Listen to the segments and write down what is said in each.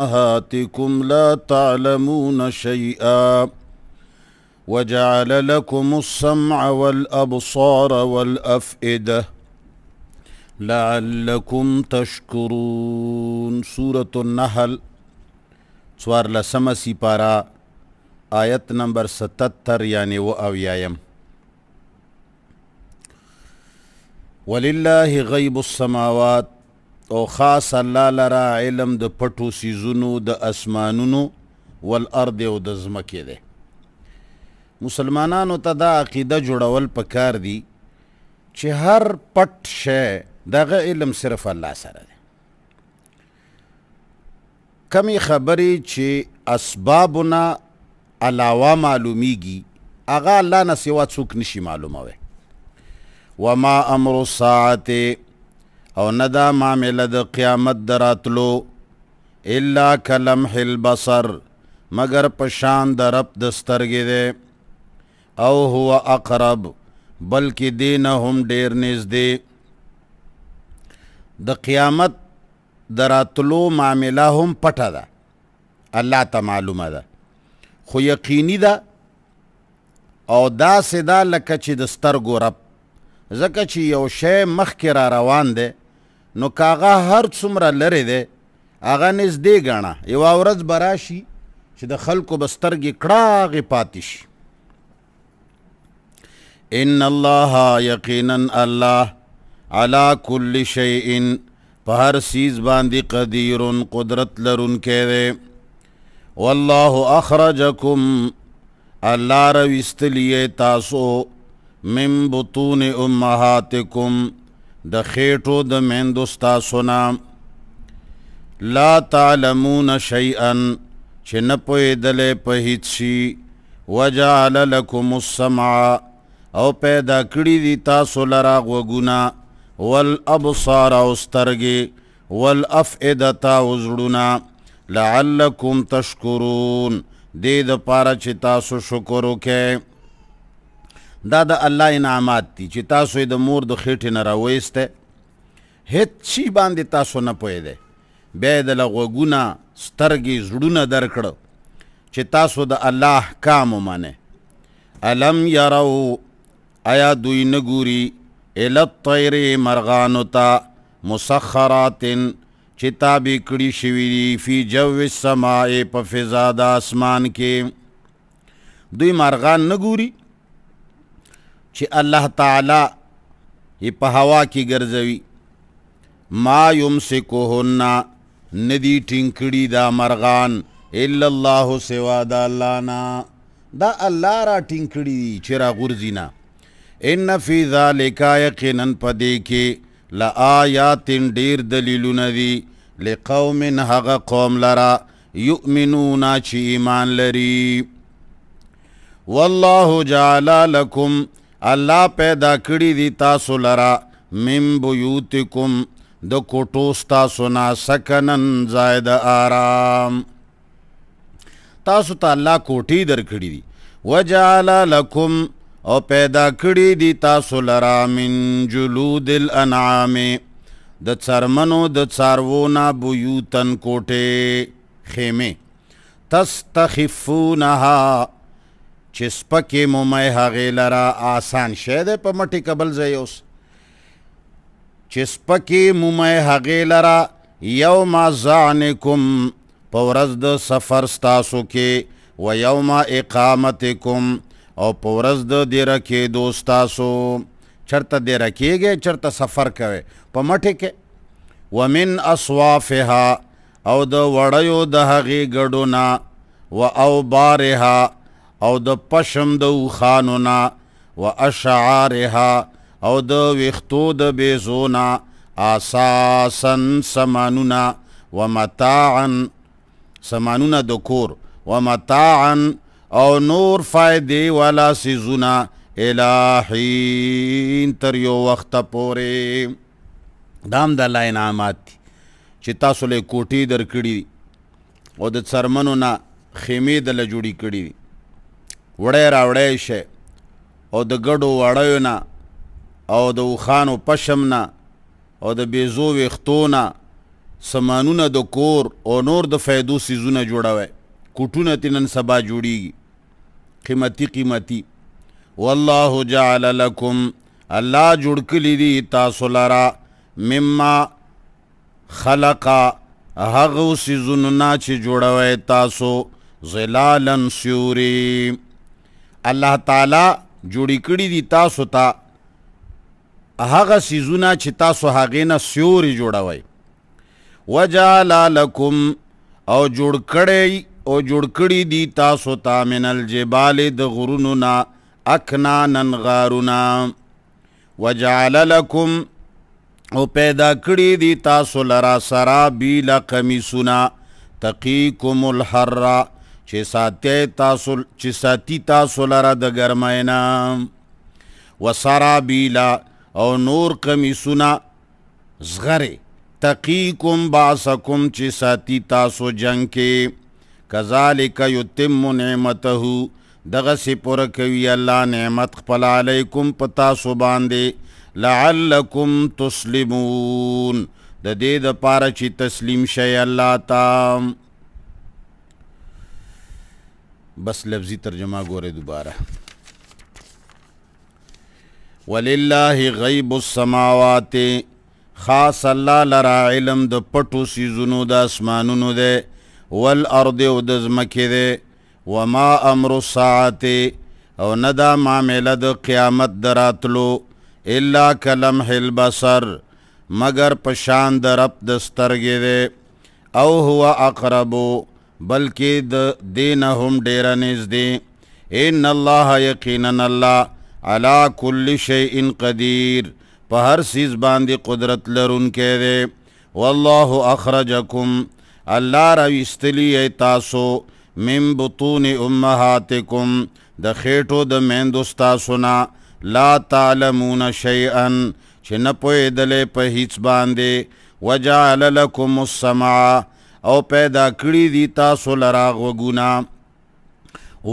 أمهاتكم لا تعلمون شيئا وجعل لكم السمع والأبصار والأفئدة لعلكم تشكرون سورة النحل سوار لسمسي پارا آیت نمبر ستتر یعنی يعني و اویایم ولله غیب السماوات او خاص الله لرا علم د پټو سيزونو د اسمانونو والارض او د زمکه ده مسلمانانو ته دا عقیده جوړول پکار دي چې هر پټ شی دغه علم صرف الله سره ده کمی خبرې چې اسبابونه علاوه معلومیږي هغه الله نه سوا څوک نشي معلوموي وما امر الساعه او نه دا معامله د قیامت دراتلو الا کلمح البصر مگر پشان د رب د سترګې دی او هو اقرب بلکې دین هم ډیر نږدې د قیامت دراتلو معامله هم پټه ده الله ته معلومه ده خو یقیني ده او دا سدا لکه چې د سترګو رب ځکه چې یو شی مخکې را روان دی نو کاغه هر څومره لره دی هغه نږدې ګاڼه یو ورځ براشي چې د خلکو بسترګې کړاغې پاتې شي ان الله یقینا الله علا کل شیء په هر سیز باندې قدیر قدرت لرونکی دی والله اخرجکم الله راویستلی تاسو من بطون امهاتکم د خېټو د مندوستا سنا لا تعلمون شيئا چې نه پوهېدلې په هیڅ شي وجعل لكم السمع او پیدا کړی دي تاسو لرا غوګونه والابصار او سترګې والافئده او زړونه لعلکم تشکرون دې د پاره چې تاسو شکر وکئ دا د الله انعامات دي چې تاسو د مور د خېټې نه راوېسته هیڅ شي باندې تاسو نه پوهېده بیا د لغوګونه سترګې زړونه درکړو چې تاسو د الله احکام ومنه الم یرو آیا دوی نګوري ال الطیر مرغانو ته مسخرات چې تابې کړي شوي دي فی جو السماء په فضا د اسمان کې دوی مرغان نګوري چې الله تعالی یې په هوا کې ګرځوي ما یمسکوهن ندی ټینګړي دا مرغان الا الله سوا د الله نه دا الله را ټینګړي چې را غورځینا ان فی ذلک یقینا پدې کې لا آیات ډیر دلیلونه دي لقوم هغه قوم لرا یؤمنون چې ایمان لري والله جعل لكم الله پیدا کړی دی تاسو لرا مم بیوتکم د کوټو تاسو نه سکنن زائد آرام تاسو ته الله کوټی درکړی دی وجعل لكم او پیدا کړی دی تاسو لرا من جلود الانعام د څرمنو د څاروونا بیوتن کوټه خیمه تستخفونها چې سپکې مو مې هغې لره آسان شی دی په مټې قبل ځای اوس چې سپکې مو مې هغې لره یوم ځانکم په ورځ د سفر ستاسو کې و یوم اقامتکم او په ورځ د دیره کېدو ستاسو چرته دی رکیږي چرته سفر کوي په مټه کې ومن اصوافها او د وړیو د هغې ګډونه و او بارها او د پشم د وخانونا و اشعارها او د وختو د بیزونا اساسا سمانونا و متاعا سمانونا د کور و متاعا او نور فائدې ولا سيزونا الہین تر یو وخت پورې دام د الله انعامات چې تاسو له کوټې درکړي او د څرمنو نه خیمه د له جوړی کړي وړی راوړی شي او د ګډو وړیو نه او د وخانو پشم نه او د بیزو ویختو نه سامانونه د کور او نور د فایدو سیزونه جوړوي کوټونه تنن سبا جوړیږي قیمتي قیمتي والله جعل لكم الله جوړ کړی دی تاسو لرا مما خلقا هغه سیزونه چې جوړوي تاسو ظلالا سیوري الله تعالی جوړی کړی دي تاسو ته هغه سيزونه چې تاسو هغه نه سیوري جوړوي وجعل لكم او جوړ کړی او جوړ کړی دي تاسو ته من الجبال د غرونو نا اکنانن غارونا وجعل لكم او پیدا کړی دي تاسو لرا سرا بیل قمیصنا تقیکم الحرّ چې ساتي تاسو چې ساتي تاسو لره د ګرمینا وسرابیلا او نور کمیسونه زغره تقیکم باسکم چې ساتي تاسو جنگ کې کذالک یتم نعمته دغه سی پر کوي الله نعمت خپل علیکم پتا سو باندې لعلکم تسلمون د دې د پاره چې تسلیم شي الله تام بس لفظی ترجمه ګوره دوباره ولله غیب السماوات خاص الله لرا علم د پټو سيزونو د اسمانونو ده والارض او د زمکه ده وما امر الساعه او ندا معاملې د قیامت دراتلو الا کلمح البصر مگر پشان د رب د سترګې ده او هو اقربو بلکې د دین هم ډیر نږدې ان الله یقینا الله علا کل شیء قدیر په هر سیز باندې قدرت لرونکی دی والله اخرجکم الله راویستلی تاسو من بطون امهاتکم د خېټو د میندو تاسو نه لا تعلمون شیئا چې نه پوهېدلې په هیڅ باندې وجعل لکم السمع او پیدا کړی دي تاسو لرا غوګونا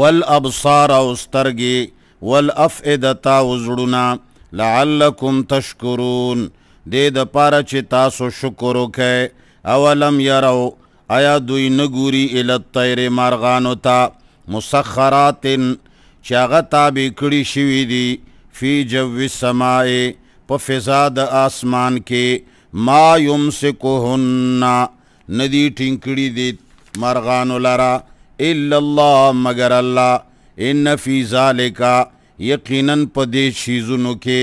والابصار او سترګې والافئدتا او زړونا لعلکم تشکرون دې د پاره چې تاسو شکر وکئ اولم يروا آیا دوی نګوري ال الطير مرغانو ته مسخرات چې هغه تابع کړي شوي دي فی جو السماء په فضا د اسمان کې ما یمسکهن ندی ټینګړي دي مرغان لرا الا الله مگر الله ان فی ذالک یقینا په دې شیزونو کې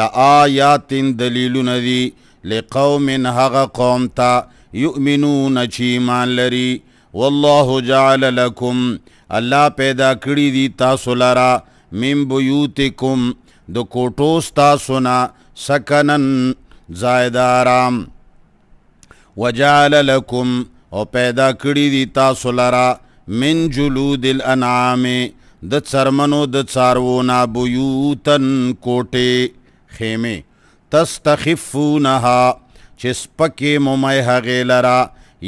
لا آیات دلیل ندی لقوم هغه قوم ته یؤمنون چې ایمان لري والله جعل لكم الله پیدا کړی دي تاسو لرا من بیوتکم د کوټو تاسو نه سکنن زائد آرام وجعل لكم او پیدا کړی دي تاسو لرا من جلود الانعام د چرمنو د چارو نا بيوتن کوټه خیمه تستخفونها چې سپکې ممای هغه لرا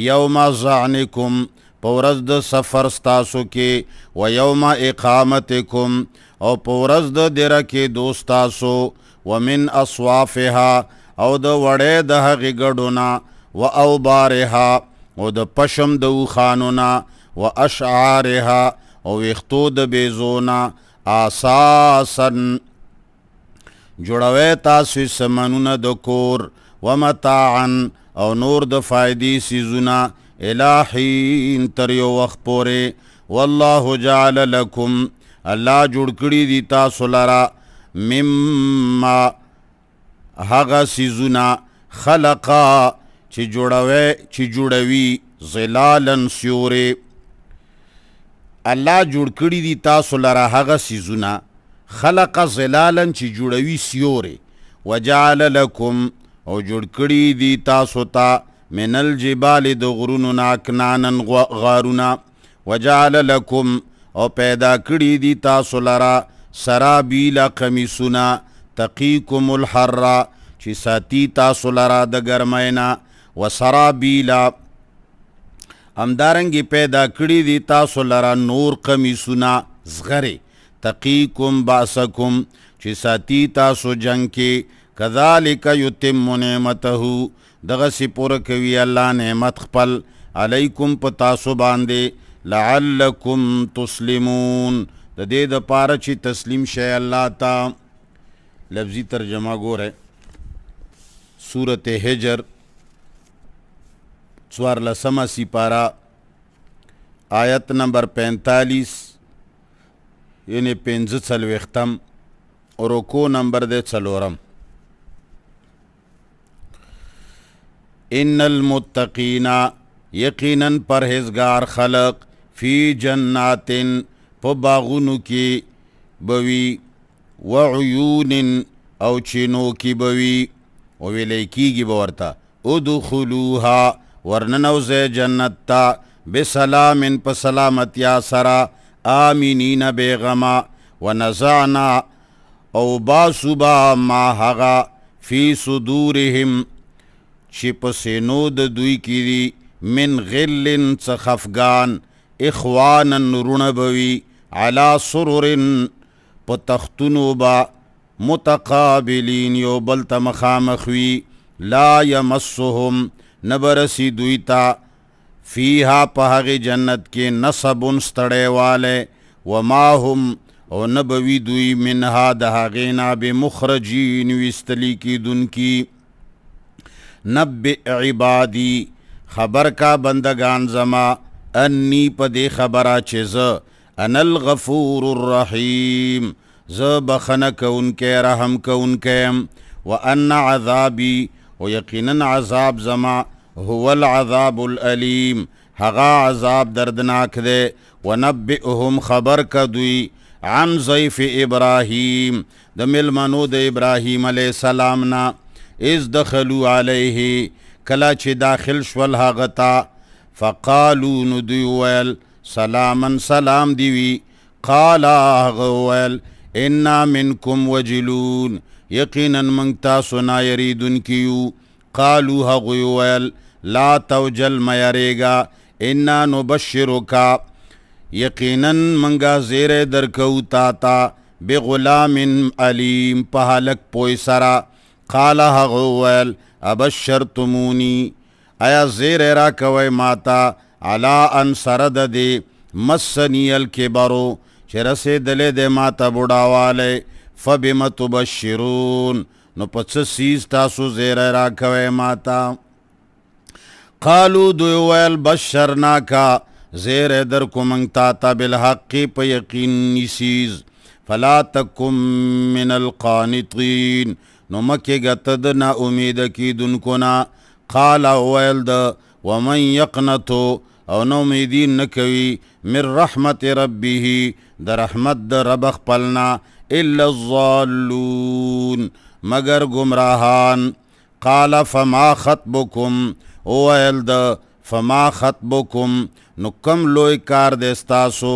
یوم ظعنکم پورز د سفر ستاسو کې و یوم اقامتکم او پورز د دره کې دوستاسو ومن اصوافها او د وړې د هغې ګډونه و اوبارها او د پشم د وخانونا و اشعارها او وختو د بیزونا اساسن جوړوي تاسو سمنونه د کور و متاعن او نور د فائدې سيزونه الہین تر یو وخت پورې والله جعل لكم الله جوړ کړی دي تاسو لرا مما هغه سيزونه خلقا چې جوړوي چې جوړوي ظلالن سیوري الله جوړ کړی دي تاسو لره هغه سيزونه خلق ظلالن چې جوړوي سیوري وجعل لكم او جوړ کړی دي تاسو ته تا من الجبال د غرونو ناکنانن غارونا وجعل لكم او پیدا کړی دي تاسو لره سرابیل قمیصنا تقیکم الحر چې ساتي تاسو لره د ګرمینا وسرابیلا امدارنګي پیدا کړی دي تاسو لرا نور قمیصونه زغره تقیکم باسکم چې ساتي تاسو جنگ کې کذالک یتم نعمته دغه سپور کوي الله نعمت خپل علیکم په تاسو باندې لعلکم تسلمون د دې د پاره چې تسلیم شي الله تا لفظي ترجمه ګوره سورته هجر چوار لسمه سپارا آیت نمبر 45 یعنی 15 څلوختم رکو نمبر د څلورم ان المتقین یقینا پرهیزگار خلق فی جناتن په باغونو کې بوي و عیون او چینو کې بوي او ویلې کېږي به ورته ادخلوها ورننوزه جنت تا بسلام په سلامتیا سرا آمینین بیغما ونزعنا او باسوبا ما هغا فی صدورهم چې په سینو د دوی کې دي من غلن څخه خفغان اخوانن رونبوي علا سرورن په تختونو با متقابلین یو بل ته مخامخ وي لا یمسهم نبرسی دوی تا فیها پهغه جنت کې نصب ستړی والے وما هم او نبوی دوی منها د هغې نه بمخرجین ویستلی کیدونکي نب عبادی خبر کا بندگان زما انی په دې خبره چې زه ان الغفور الرحیم زه بخنه کوونکی رحم کوونکی و ان عذابی او یقینا عذاب زما هو العذاب الالم هغه عذاب دردناک دی ونبئهم خبر کدوی عن ضیف ابراهیم د ملمنو د ابراهیم علی السلام نا از دخلوا علیه کلا چې داخل شول هغه تا فقالو ندویل سلامن سلام دیوی قال هغه ویل ان منکم وجلون یقینا من تاسو نه یریدون کیو قالو هغه ویل لا توجل میریگا ان نبشرک یقینا منګه زیره درکو تا تا بغلام علیم په هلک پوی سرا قال هغه ویل ابشرتمونی ایا زیره را کوي ماتا علا ان سرد دی مسنی الکبرو چې رسېدلې د ماته بډاواله فبم تبشرون نو پس سیز تاسو زیره راکوي ماتا قالو دوی ویل بشرنا کا زیر در کومنګ تا تا بالحق په یقین نسیز فلا تکم من القانطین نو مکه غتد نا امید کی دن کو نا قال ویل د ومن یقنتو او نو امیدین نکوي من رحمت ربه د رحمت د رب خپلنا الا الضالون مگر گمراهان قال فما خطبكم او ال د فما خطبكم نو کم لوی کار د استاسو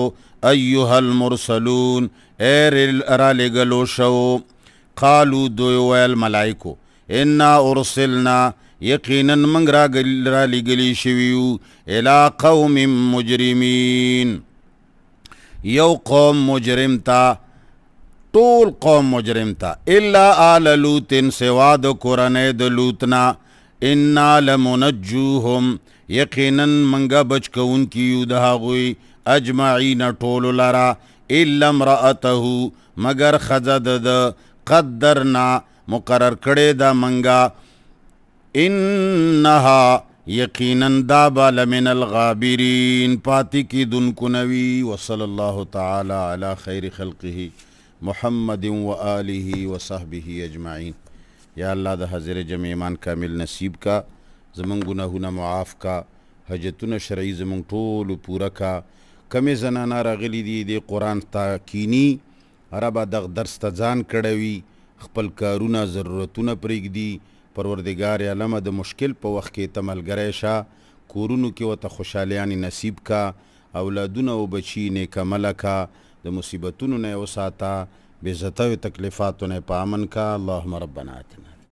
ایها المرسلون ایر را لګلو شو قالو دوی ویل ملائکو ان ارسلنا یقینا منګ را لګلی شویو الی قوم مجرمین یو قوم مجرم تا ټول قوم مجرم تا الا آل لوط سوا د قرانه د لوطنا ان لمنجوهم یقینا منګه بچ کون کیو د هغوی اجمعین ټول لرا الا امراته مگر خزد د قدرنا مقرر کړي دا منګه انها یقینا دا بال من الغابرین پاتی کی دن کنوی وصل اللہ تعالی علی خیر خلقه محمد و آله و صحبه اجمعین یا اللہ دا حضر جمع ایمان کامل نصیب کا زمون گناہونا معاف کا حجتون شرعی زمون طول پورا کا کمی زنانا راغلی دی دی قرآن تاکینی عربا دغ درس تزان کڑوی خپل کارونا ضرورتون پریگ دی پروردگار علم د مشکل په وخت کې تملګری شه کورونو کې وته خوشالیانی نصیب کا اولادونه او بچی نیک ملکا د مصیبتونو نه وساته بې زته تکلیفاتو نه په امن کا اللهم ربنا اتنا